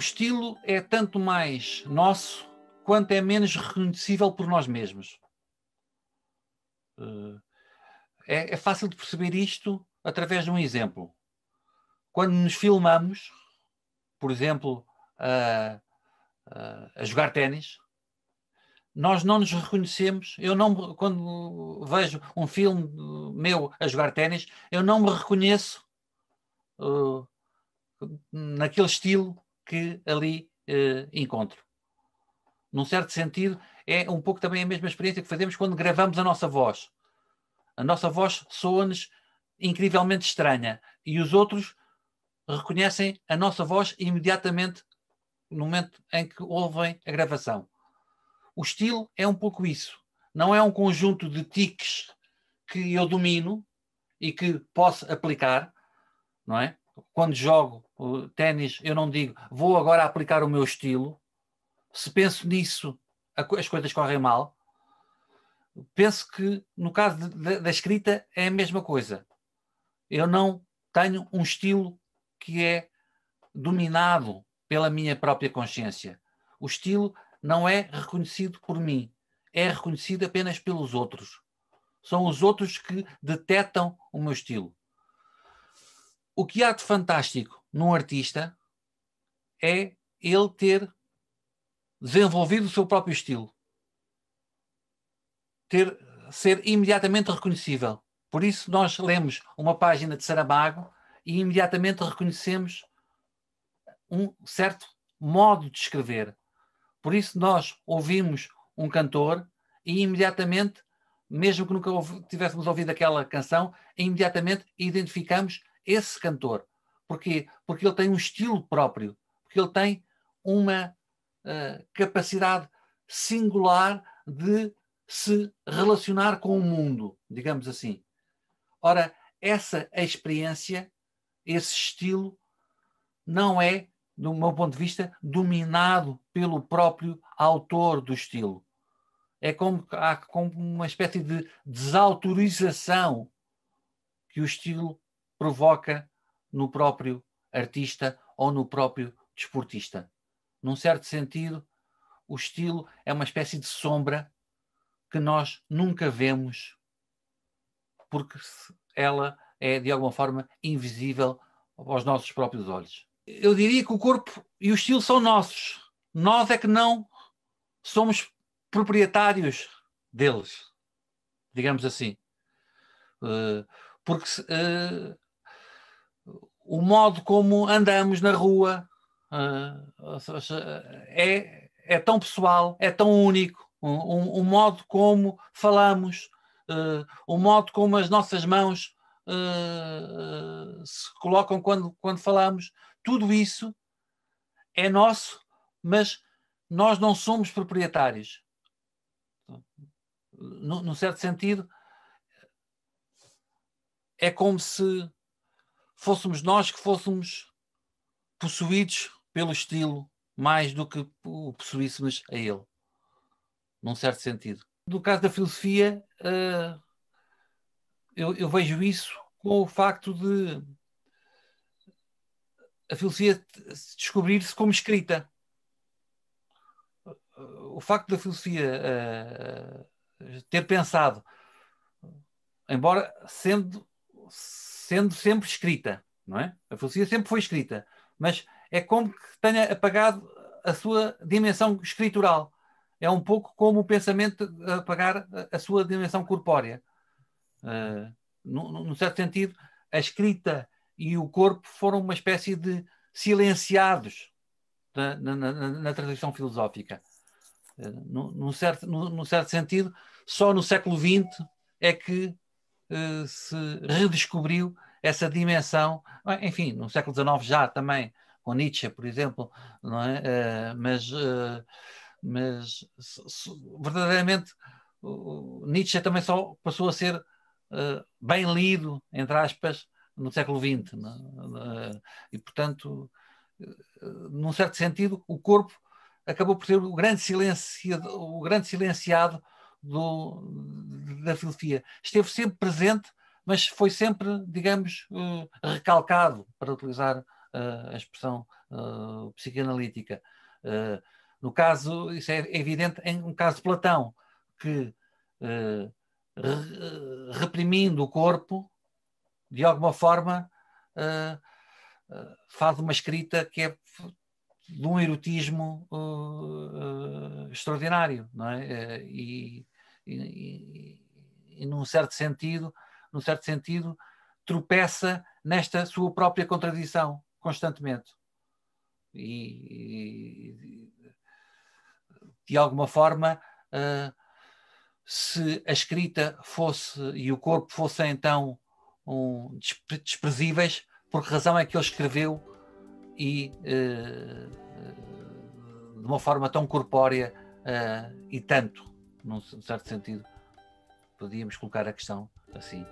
O estilo é tanto mais nosso quanto é menos reconhecível por nós mesmos. Eh, é, é fácil de perceber isto através de um exemplo. Quando nos filmamos, por exemplo, a, a, a jogar ténis, nós não nos reconhecemos. Eu não, quando vejo um filme meu a jogar ténis, eu não me reconheço uh, naquele estilo que ali eh, encontro. Num certo sentido, é um pouco também a mesma experiência que fazemos quando gravamos a nossa voz. A nossa voz soa-nos incrivelmente estranha e os outros reconhecem a nossa voz imediatamente no momento em que ouvem a gravação. O estilo é um pouco isso. Não é um conjunto de tiques que eu domino e que posso aplicar, não é? quando jogo ténis, eu não digo vou agora aplicar o meu estilo. Se penso nisso, as coisas correm mal. Penso que no caso de, de, da escrita é a mesma coisa. Eu não tenho um estilo que é dominado pela minha própria consciência. O estilo não é reconhecido por mim, é reconhecido apenas pelos outros. São os outros que detetam o meu estilo. O que há de fantástico num artista é ele ter desenvolvido o seu próprio estilo. Ter, ser imediatamente reconhecível. Por isso, nós lemos uma página de Saramago e imediatamente reconhecemos um certo modo de escrever. Por isso, nós ouvimos um cantor e imediatamente, mesmo que nunca tivéssemos ouvido aquela canção, imediatamente identificamos esse cantor. Porquê? Porque ele tem um estilo próprio, porque ele tem uma uh, capacidade singular de se relacionar com o mundo, digamos assim. Ora, essa experiência, esse estilo, não é, do meu ponto de vista, dominado pelo próprio autor do estilo. É como, há como uma espécie de desautorização que o estilo provoca no próprio artista ou no próprio desportista. Num certo sentido, o estilo é uma espécie de sombra que nós nunca vemos, porque ela é, de alguma forma, invisível aos nossos próprios olhos. Eu diria que o corpo e o estilo são nossos. Nós é que não somos proprietários deles, digamos assim. Eh, porque eh, o modo como andamos na rua uh, seja, é, é tão pessoal, é tão único, o um, um, modo como falamos, ah, o uh, modo como as nossas mãos uh, se colocam quando, quando falamos, tudo isso é nosso, mas nós não somos proprietários. Num certo sentido, é como se fôssemos nós que fôssemos possuídos pelo estilo mais do que o possuíssemos a ele, num certo sentido. No caso da filosofia, uh, eu, eu vejo isso com o facto de a filosofia descobrir-se como escrita. O facto da filosofia uh, ter pensado, embora sendo sendo sempre escrita, não é? A filosofia sempre foi escrita, mas é como que tenha apagado a sua dimensão escritural. É um pouco como o pensamento apagar a sua dimensão corpórea. Uh, ah, num, certo sentido, a escrita e o corpo foram uma espécie de silenciados na, na, na, na tradição filosófica. Uh, ah, num, num, certo, num, num certo sentido, só no século XX é que eh, se redescobriu essa dimensão, enfim, no século XIX já também, com Nietzsche, por exemplo, não é? Eh, mas, eh, mas verdadeiramente Nietzsche também só passou a ser bem lido, entre aspas, no século XX. É? E, portanto, num certo sentido, o corpo acabou por ser o grande, o grande silenciado do, da filosofia esteve sempre presente, mas foi sempre, digamos, eh, recalcado, para utilizar eh, a expressão eh, psicanalítica. no caso, isso é evidente em um caso de Platão, que reprimindo o corpo, de alguma forma, faz uma escrita que é de um erotismo uh, uh, extraordinário, não é? Uh, e, e, e num certo sentido, num certo sentido, tropeça nesta sua própria contradição constantemente. E, e de alguma forma, uh, se a escrita fosse e o corpo fossem então um, desprezíveis, por que razão é que ele escreveu e uh, de uma forma tão corpórea uh, e tanto, num certo sentido podíamos colocar a questão assim.